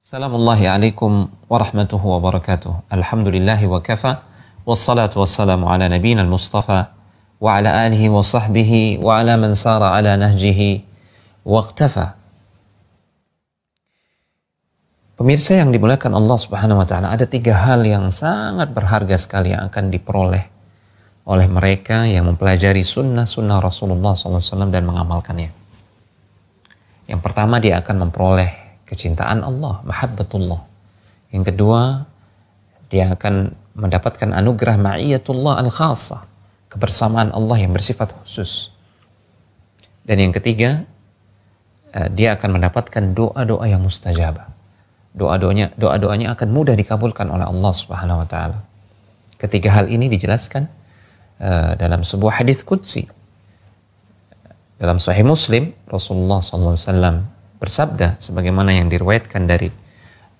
السلام الله عليكم ورحمته وبركاته الحمد لله وكفى والصلاة والسلام على نبينا المصطفى وعلى آله وصحبه وعلى من سار على نهجه واقتفى Pemirsa yang dimuliakan Allah Subhanahu wa taala, ada tiga hal yang sangat berharga sekali yang akan diperoleh oleh mereka yang mempelajari sunnah-sunnah Rasulullah SAW dan mengamalkannya. Yang pertama dia akan memperoleh kecintaan Allah, mahabbatullah. Yang kedua, dia akan mendapatkan anugerah ma'iyatullah al-khasa, kebersamaan Allah yang bersifat khusus. Dan yang ketiga, eh, dia akan mendapatkan doa-doa yang mustajabah. Doa-doanya doa-doanya akan mudah dikabulkan oleh Allah Subhanahu wa taala. Ketiga hal ini dijelaskan uh, dalam sebuah hadis qudsi. Dalam sahih Muslim, Rasulullah sallallahu alaihi wasallam bersabda sebagaimana yang diriwayatkan dari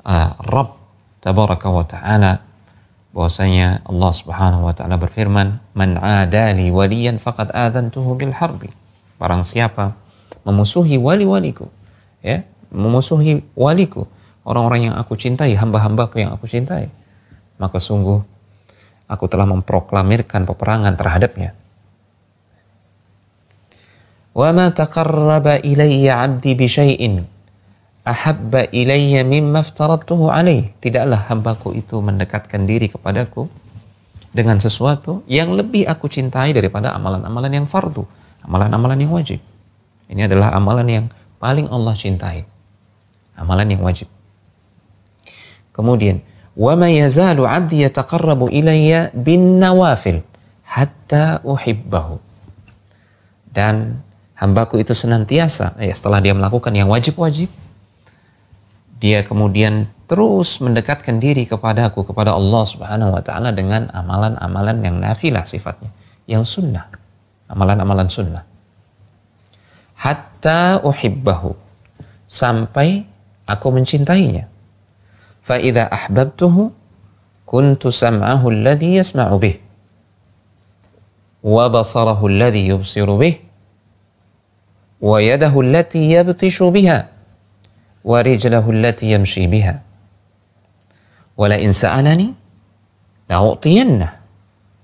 uh, Rabb tabaraka wa taala bahwasanya Allah Subhanahu wa taala berfirman man adali waliyan faqad adantuhu bil harbi barang siapa memusuhi wali-waliku ya memusuhi waliku orang-orang yang aku cintai hamba-hambaku yang aku cintai maka sungguh aku telah memproklamirkan peperangan terhadapnya وما تقرب إلي عبدي بشيء ahabba ilayya mimma aftaradtuhu alaih. Tidaklah hambaku itu mendekatkan diri kepadaku dengan sesuatu yang lebih aku cintai daripada amalan-amalan yang fardu, amalan-amalan yang wajib. Ini adalah amalan yang paling Allah cintai. Amalan yang wajib. Kemudian, wa ma yazalu 'abdi yataqarrabu ilayya bin nawafil Dan hambaku itu senantiasa ya setelah dia melakukan yang wajib-wajib dia kemudian terus mendekatkan diri kepada aku kepada Allah Subhanahu wa taala dengan amalan-amalan yang nafilah sifatnya yang sunnah amalan-amalan sunnah hatta uhibbahu sampai aku mencintainya fa idza ahbabtuhu kuntu sam'ahu alladhi yasma'u bih wa basarahu alladhi yubsiru bih ويده التي يبطش بها ورجله التي يمشي بها ولئن سألني لأعطينه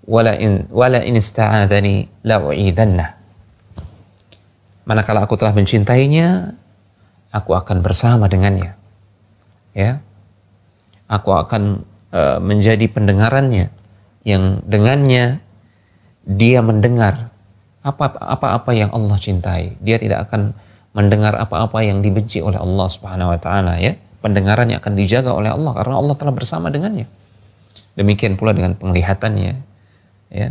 ولئن ولئن استعاذني لأعيذنه manakala aku telah mencintainya aku akan bersama dengannya ya aku akan uh, menjadi pendengarannya yang dengannya dia mendengar apa-apa yang Allah cintai. Dia tidak akan mendengar apa-apa yang dibenci oleh Allah Subhanahu wa taala ya. Pendengarannya akan dijaga oleh Allah karena Allah telah bersama dengannya. Demikian pula dengan penglihatannya ya.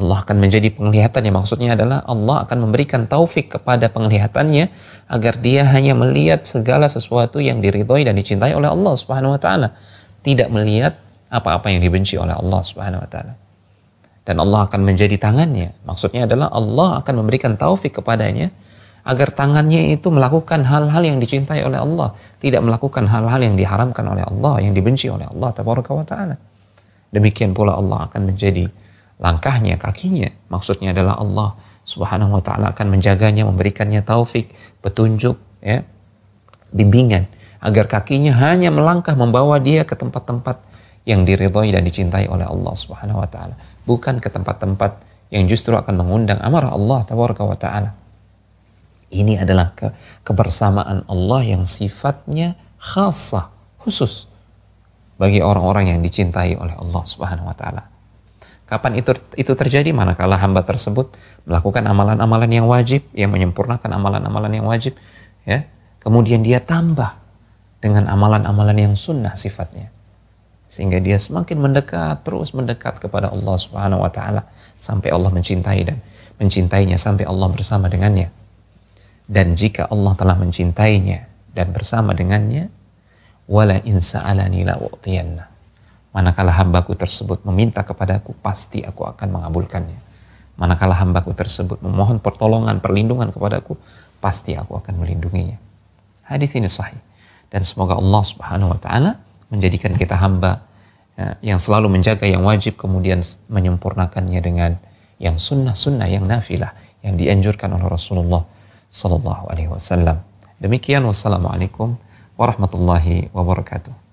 Allah akan menjadi penglihatannya maksudnya adalah Allah akan memberikan taufik kepada penglihatannya agar dia hanya melihat segala sesuatu yang diridhoi dan dicintai oleh Allah Subhanahu wa taala, tidak melihat apa-apa yang dibenci oleh Allah Subhanahu wa taala dan Allah akan menjadi tangannya. Maksudnya adalah Allah akan memberikan taufik kepadanya agar tangannya itu melakukan hal-hal yang dicintai oleh Allah, tidak melakukan hal-hal yang diharamkan oleh Allah, yang dibenci oleh Allah tabaraka wa taala. Demikian pula Allah akan menjadi langkahnya, kakinya. Maksudnya adalah Allah Subhanahu wa taala akan menjaganya, memberikannya taufik, petunjuk, ya, bimbingan agar kakinya hanya melangkah membawa dia ke tempat-tempat yang diridhoi dan dicintai oleh Allah Subhanahu wa taala, bukan ke tempat-tempat yang justru akan mengundang amarah Allah tabaraka wa taala. Ini adalah ke kebersamaan Allah yang sifatnya khasah, khusus bagi orang-orang yang dicintai oleh Allah Subhanahu wa taala. Kapan itu itu terjadi? Manakala hamba tersebut melakukan amalan-amalan yang wajib, yang menyempurnakan amalan-amalan yang wajib, ya. Kemudian dia tambah dengan amalan-amalan yang sunnah sifatnya sehingga dia semakin mendekat terus mendekat kepada Allah Subhanahu wa taala sampai Allah mencintai dan mencintainya sampai Allah bersama dengannya. Dan jika Allah telah mencintainya dan bersama dengannya, wala insa'alani la u'tiyanna. Manakala hambaku tersebut meminta kepadaku, pasti aku akan mengabulkannya. Manakala hambaku tersebut memohon pertolongan, perlindungan kepadaku, pasti aku akan melindunginya. Hadis ini sahih. Dan semoga Allah subhanahu wa ta'ala menjadikan kita hamba ya, yang selalu menjaga yang wajib kemudian menyempurnakannya dengan yang sunnah-sunnah yang nafilah yang dianjurkan oleh Rasulullah Sallallahu Alaihi Wasallam. Demikian wassalamualaikum warahmatullahi wabarakatuh.